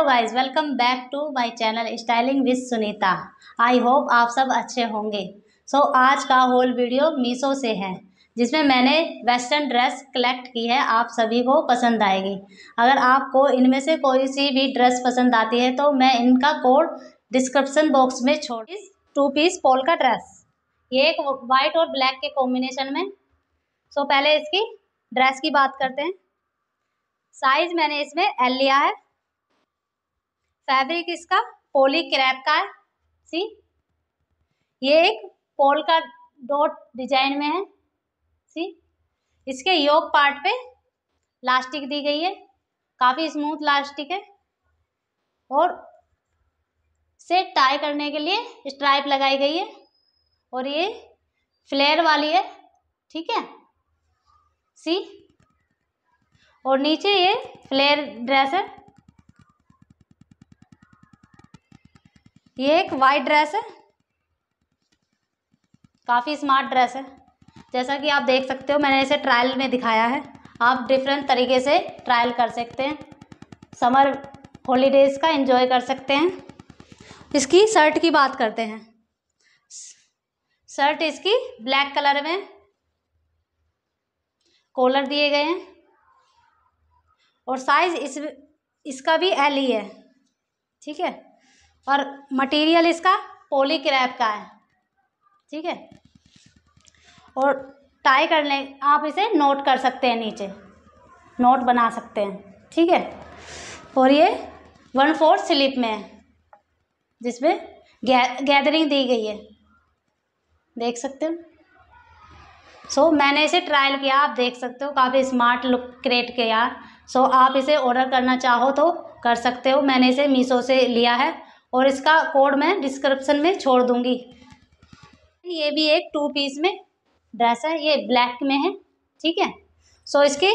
hello guys welcome back to my channel styling with Sunita I hope आप सब अच्छे होंगे सो so, आज का होल वीडियो मीशो से है जिसमें मैंने वेस्टर्न ड्रेस कलेक्ट की है आप सभी को पसंद आएगी अगर आपको इनमें से कोई सी भी ड्रेस पसंद आती है तो मैं इनका कोड डिस्क्रिप्सन बॉक्स में छोड़ दी टू पीस पोल का ड्रेस ये एक वाइट और ब्लैक के कॉम्बिनेशन में सो so, पहले इसकी ड्रेस की बात करते हैं साइज़ मैंने इसमें एल लिया है फैब्रिक इसका पोली क्रैप का है सी ये एक पोल का डॉट डिजाइन में है सी इसके योग पार्ट पे लास्टिक दी गई है काफ़ी स्मूथ लास्टिक है और से टाई करने के लिए स्ट्राइप लगाई गई है और ये फ्लेयर वाली है ठीक है सी और नीचे ये फ्लेयर ड्रेस है ये एक वाइट ड्रेस है काफ़ी स्मार्ट ड्रेस है जैसा कि आप देख सकते हो मैंने इसे ट्रायल में दिखाया है आप डिफरेंट तरीके से ट्रायल कर सकते हैं समर हॉलीडेज़ का इन्जॉय कर सकते हैं इसकी शर्ट की बात करते हैं शर्ट इसकी ब्लैक कलर में कॉलर दिए गए हैं और साइज़ इस इसका भी एल ही e है ठीक है और मटेरियल इसका क्रैप का है ठीक है और टाई कर आप इसे नोट कर सकते हैं नीचे नोट बना सकते हैं ठीक है और ये वन फोर्थ स्लिप में है जिसमें गैदरिंग दी गई है देख सकते हो सो so, मैंने इसे ट्रायल किया आप देख सकते हो काफ़ी स्मार्ट लुक क्रिएट किया सो so, आप इसे ऑर्डर करना चाहो तो कर सकते हो मैंने इसे मीशो से लिया है और इसका कोड मैं डिस्क्रिप्शन में छोड़ दूंगी ये भी एक टू पीस में ड्रेस है ये ब्लैक में है ठीक है सो इसके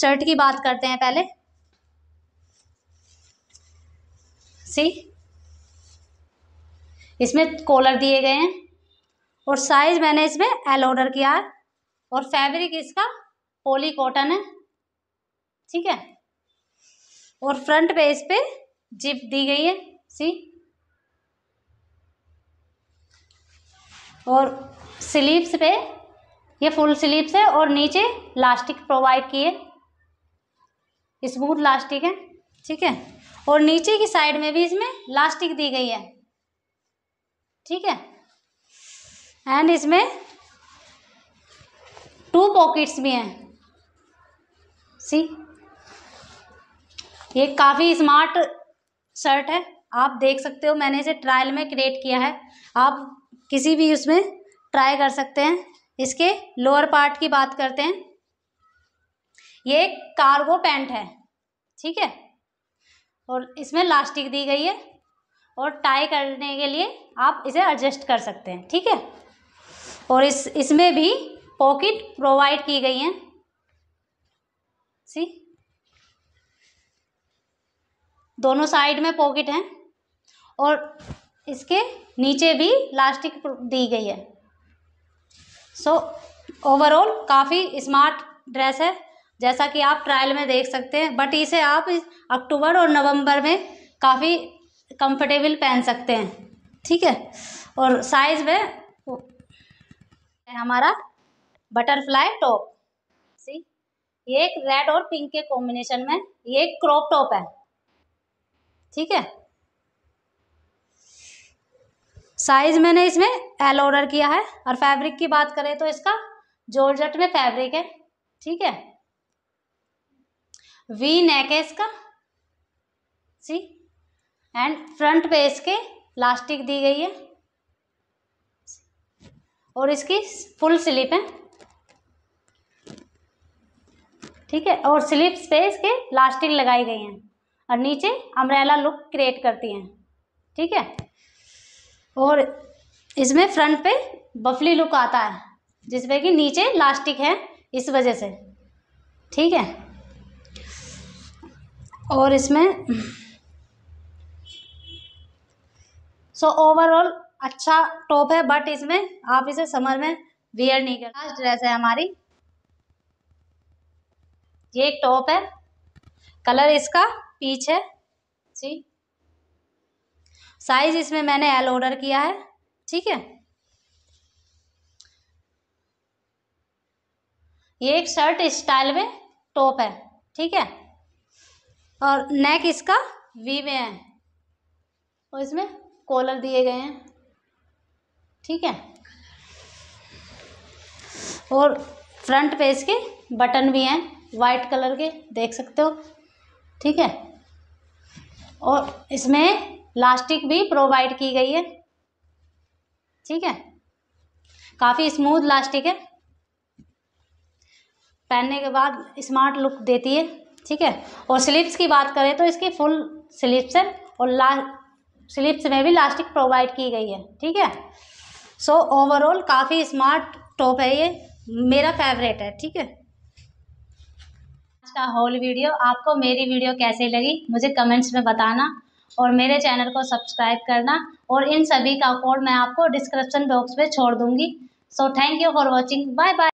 शर्ट की बात करते हैं पहले सी इसमें कॉलर दिए गए हैं और साइज मैंने इसमें एल ऑर्डर किया है और फैब्रिक इसका पोली कॉटन है ठीक है और फ्रंट पे इस पर जिप दी गई है सी और स्लीव्स पे ये फुल स्लीव्स है और नीचे लास्टिक प्रोवाइड किए स्मूथ लास्टिक है ठीक है और नीचे की साइड में भी इसमें लास्टिक दी गई है ठीक है एंड इसमें टू पॉकेट्स भी हैं सी ये काफ़ी स्मार्ट शर्ट है आप देख सकते हो मैंने इसे ट्रायल में क्रिएट किया है आप किसी भी उसमें ट्राई कर सकते हैं इसके लोअर पार्ट की बात करते हैं ये कार्गो पैंट है ठीक है और इसमें लास्टिक दी गई है और टाई करने के लिए आप इसे एडजस्ट कर सकते हैं ठीक है और इस इसमें भी पॉकेट प्रोवाइड की गई हैं सी दोनों साइड में पॉकेट हैं और इसके नीचे भी लास्टिक दी गई है सो ओवरऑल काफ़ी स्मार्ट ड्रेस है जैसा कि आप ट्रायल में देख सकते हैं बट इसे आप अक्टूबर और नवंबर में काफ़ी कंफर्टेबल पहन सकते हैं ठीक है और साइज़ में हमारा बटरफ्लाई टॉप सी ये एक रेड और पिंक के कॉम्बिनेशन में ये एक क्रॉप टॉप है ठीक है साइज मैंने इसमें एल ऑर्डर किया है और फैब्रिक की बात करें तो इसका जोरजट में फैब्रिक है ठीक है वी नेक है इसका सी एंड फ्रंट पे इसके प्लास्टिक दी गई है और इसकी फुल स्लिप है ठीक है और स्लिप्स पे इसके प्लास्टिक लगाई गई हैं और नीचे अम्ब्रेला लुक क्रिएट करती हैं ठीक है और इसमें फ्रंट पे बफली लुक आता है जिसमें कि नीचे लास्टिक है इस वजह से ठीक है और इसमें सो ओवरऑल अच्छा टॉप है बट इसमें आप इसे समर में वियर नहीं कर लास्ट ड्रेस है हमारी ये एक टॉप है कलर इसका पीच है जी साइज इसमें मैंने एल ऑर्डर किया है ठीक है ये एक शर्ट स्टाइल में टॉप है ठीक है और नेक इसका वी में है और इसमें कॉलर दिए गए हैं ठीक है और फ्रंट पे इसके बटन भी हैं वाइट कलर के देख सकते हो ठीक है और इसमें लास्टिक भी प्रोवाइड की गई है ठीक है काफ़ी स्मूथ लास्टिक है पहनने के बाद स्मार्ट लुक देती है ठीक है और स्लीप्स की बात करें तो इसकी फुल स्लीप्स है और लास्ट स्लिप्स में भी लास्टिक प्रोवाइड की गई है ठीक है सो ओवरऑल काफ़ी स्मार्ट टॉप है ये मेरा फेवरेट है ठीक है आज का होल वीडियो आपको मेरी वीडियो कैसी लगी मुझे कमेंट्स में बताना और मेरे चैनल को सब्सक्राइब करना और इन सभी का कोड मैं आपको डिस्क्रिप्शन बॉक्स में छोड़ दूंगी so thank you for watching bye bye